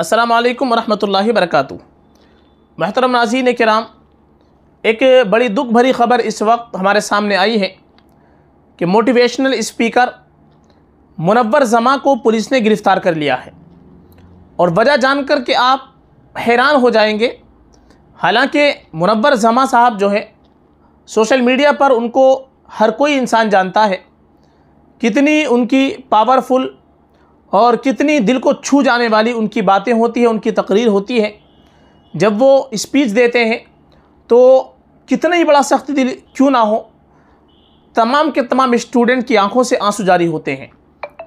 अस्सलाम वालेकुम रहमतुल्लाहि वरकatuह महतरम नाजीन कराम एक बड़ी दुख भरी ख़बर इस वक्त हमारे सामने आई है कि मोटिवेशनल स्पीकर मुनवर जमा को पुलिस ने गिरफ़्तार कर लिया है और वजह जानकर के आप हैरान हो जाएंगे हालांकि मुनवर जमा साहब जो है सोशल मीडिया पर उनको हर कोई इंसान जानता है कितनी उनकी पावरफुल और कितनी दिल को छू जाने वाली उनकी बातें होती हैं उनकी तकरीर होती है जब वो स्पीच देते हैं तो कितना ही बड़ा सख्त दिल क्यों ना हो तमाम के तमाम स्टूडेंट की आंखों से आंसू जारी होते हैं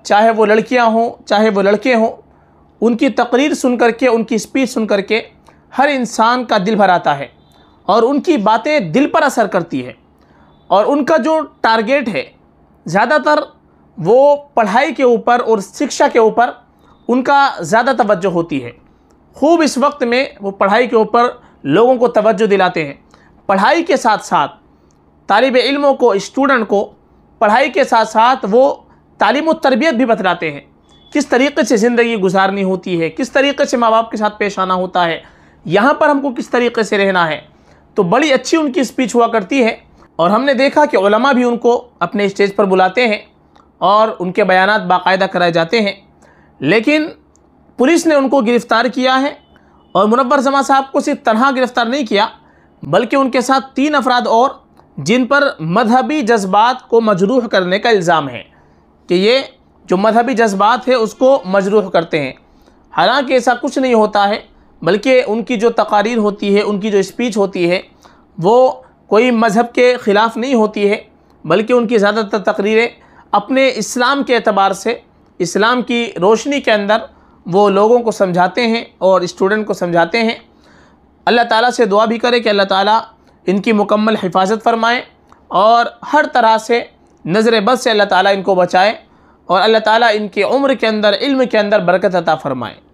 चाहे वो लड़कियां हों चाहे वो लड़के हों उनकी तकरीर सुन कर के उनकी स्पीच सुन कर के हर इंसान का दिल भर आता है और उनकी बातें दिल पर असर करती है और उनका जो टारगेट है ज़्यादातर वो पढ़ाई के ऊपर और शिक्षा के ऊपर उनका ज़्यादा तवज्जो होती है खूब इस वक्त में वो पढ़ाई के ऊपर लोगों को तवज्जो दिलाते हैं पढ़ाई के साथ साथ तालब इल्मों को स्टूडेंट को पढ़ाई के साथ साथ वो तालीम और तरबियत भी बतलाते हैं किस तरीके से ज़िंदगी गुजारनी होती है किस तरीके से माँ बाप के साथ पेश आना होता है यहाँ पर हमको किस तरीके से रहना है तो बड़ी अच्छी उनकी स्पीच हुआ करती है और हमने देखा कि भी उनको अपने स्टेज पर बुलाते हैं और उनके बयान बाकायदा कराए जाते हैं लेकिन पुलिस ने उनको गिरफ़्तार किया है और मुनवर जमा साहब को सिर्फ तनह गिरफ़्तार नहीं किया बल्कि उनके साथ तीन अफराद और जिन पर मजहबी जज्बात को मजरूह करने का इल्ज़ाम है कि ये जो मजहबी जज्बात है उसको मजरूह करते हैं हालांकि ऐसा कुछ नहीं होता है बल्कि उनकी जो तकारीर होती है उनकी जो स्पीच होती है वो कोई मज़हब के ख़िलाफ़ नहीं होती है बल्कि उनकी ज़्यादातर तकरीरें अपने इस्लाम के अतबार से इस्लाम की रोशनी के अंदर वो लोगों को समझाते हैं और स्टूडेंट को समझाते हैं अल्लाह ताला से दुआ भी करें कि अल्लाह ताला इनकी मुकम्मल हिफाजत फरमाएँ और हर तरह से नज़र बद से अल्लाह ताला इनको बचाए और अल्लाह ताला इनकी उम्र के अंदर इल्म के अंदर बरकत अता फ़रमाएँ